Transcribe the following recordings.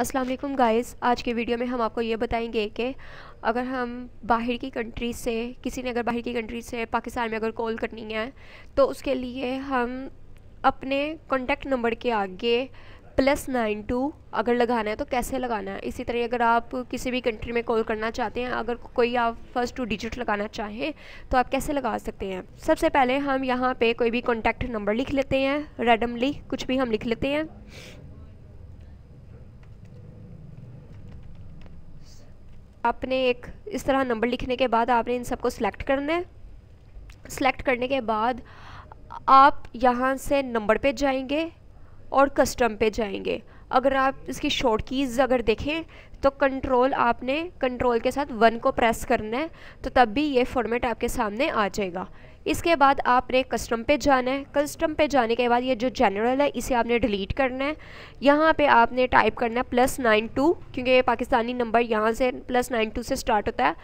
अस्सलाम वालेकुम गाइस आज के वीडियो में हम आपको ये बताएंगे कि अगर हम बाहर की कंट्री से किसी ने अगर बाहर की कंट्री से पाकिस्तान में अगर कॉल करनी है तो उसके लिए हम अपने कॉन्टैक्ट नंबर के आगे प्लस नाइन टू अगर लगाना है तो कैसे लगाना है इसी तरह अगर आप किसी भी कंट्री में कॉल करना चाहते हैं अगर कोई आप फर्स्ट टू डिजिट लगाना चाहें तो आप कैसे लगा सकते हैं सबसे पहले हम यहाँ पे कोई भी कॉन्टैक्ट नंबर लिख लेते हैं रेडमली कुछ भी हम लिख लेते हैं आपने एक इस तरह नंबर लिखने के बाद आपने इन सबको सिलेक्ट करना है सिलेक्ट करने के बाद आप यहाँ से नंबर पे जाएंगे और कस्टम पे जाएंगे अगर आप इसकी शॉर्ट कीज़ अगर देखें तो कंट्रोल आपने कंट्रोल के साथ वन को प्रेस करना है तो तब भी ये फॉर्मेट आपके सामने आ जाएगा इसके बाद आपने कस्टम पे जाना है कस्टम पे जाने के बाद ये जो जनरल है इसे आपने डिलीट करना है यहाँ पे आपने टाइप करना है प्लस नाइन टू क्योंकि ये पाकिस्तानी नंबर यहाँ से प्लस नाइन टू से स्टार्ट होता है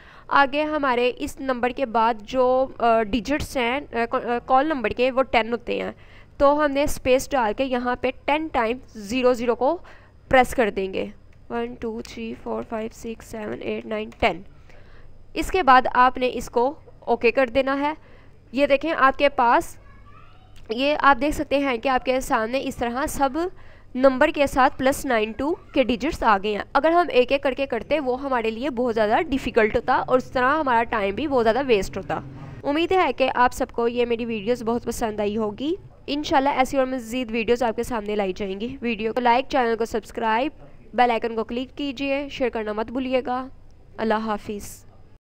आगे हमारे इस नंबर के बाद जो डिजिट्स हैं कॉल नंबर के वो टेन होते हैं तो हमने स्पेस डाल के यहाँ पर टेन टाइम ज़ीरो ज़ीरो को प्रेस कर देंगे one two three four five six seven eight nine ten इसके बाद आपने इसको ओके okay कर देना है ये देखें आपके पास ये आप देख सकते हैं कि आपके सामने इस तरह सब नंबर के साथ प्लस नाइन टू के डिजिट्स आ गए हैं अगर हम एक एक करके करते वो हमारे लिए बहुत ज़्यादा डिफ़िकल्ट होता और उस तरह हमारा टाइम भी बहुत ज़्यादा वेस्ट होता उम्मीद है कि आप सबको ये मेरी वीडियोस बहुत पसंद आई होगी इन ऐसी और मज़ीद वीडियोस आपके सामने लाई जाएंगी वीडियो को लाइक चैनल को सब्सक्राइब बेलाइकन को क्लिक कीजिए शेयर करना मत भूलिएगा अल्लाह हाफिज़